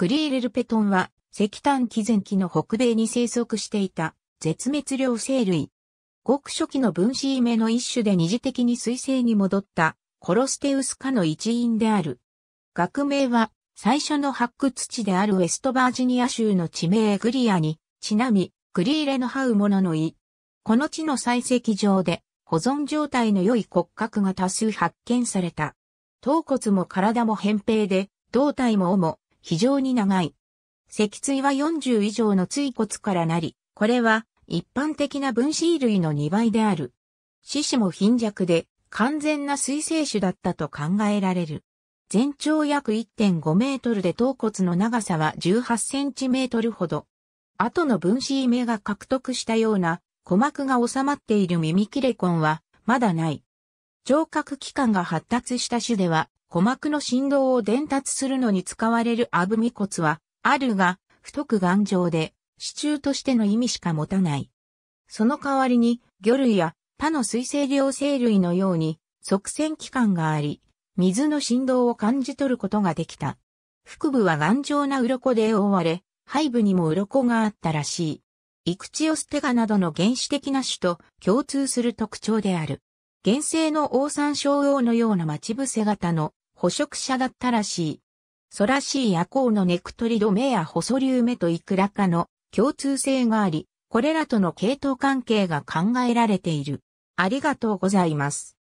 クリーレルペトンは石炭紀前期の北米に生息していた絶滅両生類。極初期の分子イメの一種で二次的に水星に戻ったコロステウス科の一員である。学名は最初の発掘地であるウェストバージニア州の地名グリアにちなみクリーレの這うものの胃。この地の採石場で保存状態の良い骨格が多数発見された。頭骨も体も扁平で、胴体も尾も非常に長い。脊椎は40以上の椎骨からなり、これは一般的な分子類の2倍である。四肢も貧弱で完全な水生種だったと考えられる。全長約1.5メートルで頭骨の長さは18センチメートルほど。後の分子目が獲得したような鼓膜が収まっている耳切れ根はまだない。聴覚器官が発達した種では鼓膜の振動を伝達するのに使われるアブミ骨は、あるが、太く頑丈で、支柱としての意味しか持たない。その代わりに、魚類や他の水生両生類のように、側線器官があり、水の振動を感じ取ることができた。腹部は頑丈な鱗で覆われ、背部にも鱗があったらしい。イクチオステガなどの原始的な種と共通する特徴である。原生のオオサンショウウオのような待ち伏せ型の捕食者だったらしい。ソらしい夜行のネクトリド目や細竜目といくらかの共通性があり、これらとの系統関係が考えられている。ありがとうございます。